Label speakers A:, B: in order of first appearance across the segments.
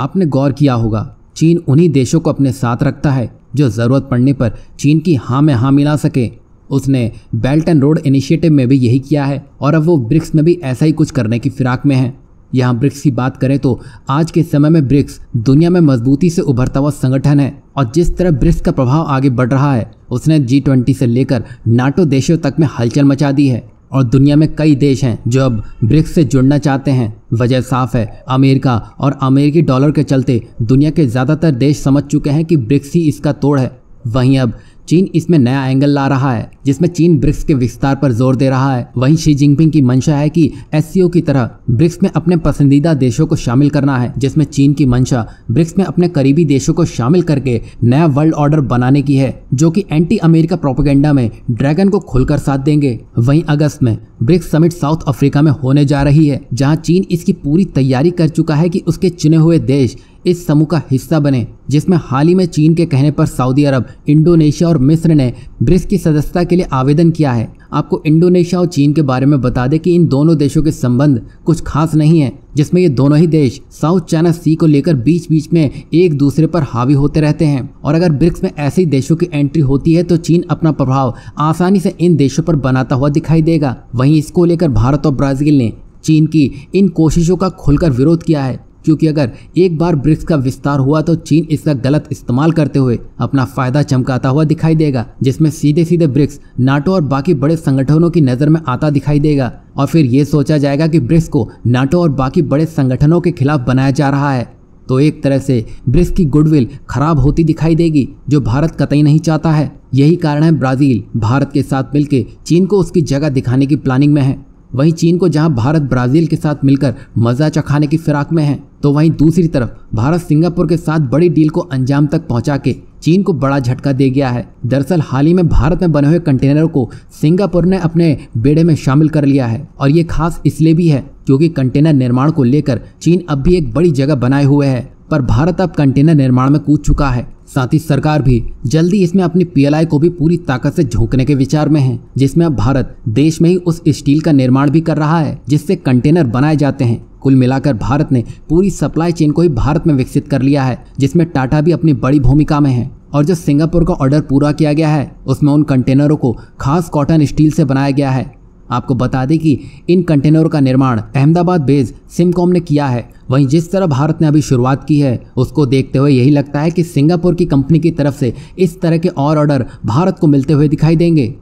A: आपने गौर किया होगा चीन उन्हीं देशों को अपने साथ रखता है जो ज़रूरत पड़ने पर चीन की हाँ में हाँ मिला सके उसने बेल्ट एंड रोड इनिशिएटिव में भी यही किया है और अब वो ब्रिक्स में भी ऐसा ही कुछ करने की फिराक में है यहाँ ब्रिक्स की बात करें तो आज के समय में ब्रिक्स दुनिया में मजबूती से उभरता हुआ संगठन है और जिस तरह ब्रिक्स का प्रभाव आगे बढ़ रहा है उसने जी ट्वेंटी से लेकर नाटो देशों तक में हलचल मचा दी है और दुनिया में कई देश हैं जो अब ब्रिक्स से जुड़ना चाहते हैं वजह साफ है अमेरिका और अमेरिकी डॉलर के चलते दुनिया के ज़्यादातर देश समझ चुके हैं कि ब्रिक्स ही इसका तोड़ है वहीं अब चीन इसमें नया एंगल ला रहा है जिसमें चीन ब्रिक्स के विस्तार पर जोर दे रहा है वहीं शी जिनपिंग की मंशा है कि एस की तरह ब्रिक्स में अपने पसंदीदा देशों को शामिल करना है जिसमें चीन की मंशा ब्रिक्स में अपने करीबी देशों को शामिल करके नया वर्ल्ड ऑर्डर बनाने की है जो कि एंटी अमेरिका प्रोपोगेंडा में ड्रैगन को खुलकर साथ देंगे वहीं अगस्त में ब्रिक्स समिट साउथ अफ्रीका में होने जा रही है जहां चीन इसकी पूरी तैयारी कर चुका है कि उसके चुने हुए देश इस समूह का हिस्सा बने जिसमें हाल ही में चीन के कहने पर सऊदी अरब इंडोनेशिया और मिस्र ने ब्रिक्स की सदस्यता के लिए आवेदन किया है आपको इंडोनेशिया और चीन के बारे में बता दें कि इन दोनों देशों के संबंध कुछ खास नहीं है जिसमें ये दोनों ही देश साउथ चाइना सी को लेकर बीच बीच में एक दूसरे पर हावी होते रहते हैं और अगर ब्रिक्स में ऐसे ही देशों की एंट्री होती है तो चीन अपना प्रभाव आसानी से इन देशों पर बनाता हुआ दिखाई देगा वहीं इसको लेकर भारत और ब्राजील ने चीन की इन कोशिशों का खुलकर विरोध किया है क्योंकि अगर एक बार ब्रिक्स का विस्तार हुआ तो चीन इसका गलत इस्तेमाल करते हुए अपना फायदा चमकाता हुआ दिखाई देगा जिसमें सीधे सीधे ब्रिक्स नाटो और बाकी बड़े संगठनों की नज़र में आता दिखाई देगा और फिर ये सोचा जाएगा कि ब्रिक्स को नाटो और बाकी बड़े संगठनों के खिलाफ बनाया जा रहा है तो एक तरह से ब्रिक्स की गुडविल खराब होती दिखाई देगी जो भारत कतई नहीं चाहता है यही कारण है ब्राज़ील भारत के साथ मिलकर चीन को उसकी जगह दिखाने की प्लानिंग में है वहीं चीन को जहां भारत ब्राजील के साथ मिलकर मजा चखाने की फिराक में है तो वहीं दूसरी तरफ भारत सिंगापुर के साथ बड़ी डील को अंजाम तक पहुंचा के चीन को बड़ा झटका दे गया है दरअसल हाल ही में भारत में बने हुए कंटेनर को सिंगापुर ने अपने बेड़े में शामिल कर लिया है और ये खास इसलिए भी है क्योंकि कंटेनर निर्माण को लेकर चीन अब भी एक बड़ी जगह बनाए हुए है पर भारत अब कंटेनर निर्माण में कूद चुका है साथ ही सरकार भी जल्दी इसमें अपनी पीएलआई को भी पूरी ताकत से झोंकने के विचार में है जिसमें अब भारत देश में ही उस स्टील का निर्माण भी कर रहा है जिससे कंटेनर बनाए जाते हैं कुल मिलाकर भारत ने पूरी सप्लाई चेन को ही भारत में विकसित कर लिया है जिसमें टाटा भी अपनी बड़ी भूमिका में है और जो सिंगापुर का ऑर्डर पूरा किया गया है उसमें उन कंटेनरों को खास कॉटन स्टील से बनाया गया है आपको बता दें कि इन कंटेनरों का निर्माण अहमदाबाद बेस सिमकॉम ने किया है वहीं जिस तरह भारत ने अभी शुरुआत की है उसको देखते हुए यही लगता है कि सिंगापुर की कंपनी की तरफ से इस तरह के और ऑर्डर भारत को मिलते हुए दिखाई देंगे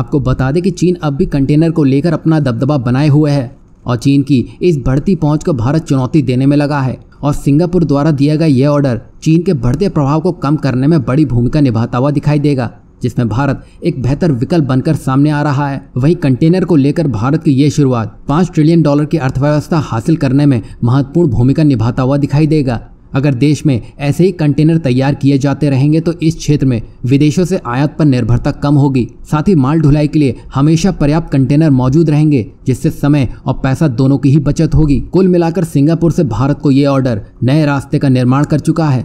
A: आपको बता दें कि चीन अब भी कंटेनर को लेकर अपना दबदबा बनाए हुए है और चीन की इस बढ़ती पहुंच को भारत चुनौती देने में लगा है और सिंगापुर द्वारा दिया गया यह ऑर्डर चीन के बढ़ते प्रभाव को कम करने में बड़ी भूमिका निभाता हुआ दिखाई देगा जिसमें भारत एक बेहतर विकल्प बनकर सामने आ रहा है वहीं कंटेनर को लेकर भारत की ये शुरुआत पाँच ट्रिलियन डॉलर की अर्थव्यवस्था हासिल करने में महत्वपूर्ण भूमिका निभाता हुआ दिखाई देगा अगर देश में ऐसे ही कंटेनर तैयार किए जाते रहेंगे तो इस क्षेत्र में विदेशों से आयात पर निर्भरता कम होगी साथ ही माल ढुलाई के लिए हमेशा पर्याप्त कंटेनर मौजूद रहेंगे जिससे समय और पैसा दोनों की ही बचत होगी कुल मिलाकर सिंगापुर से भारत को ये ऑर्डर नए रास्ते का निर्माण कर चुका है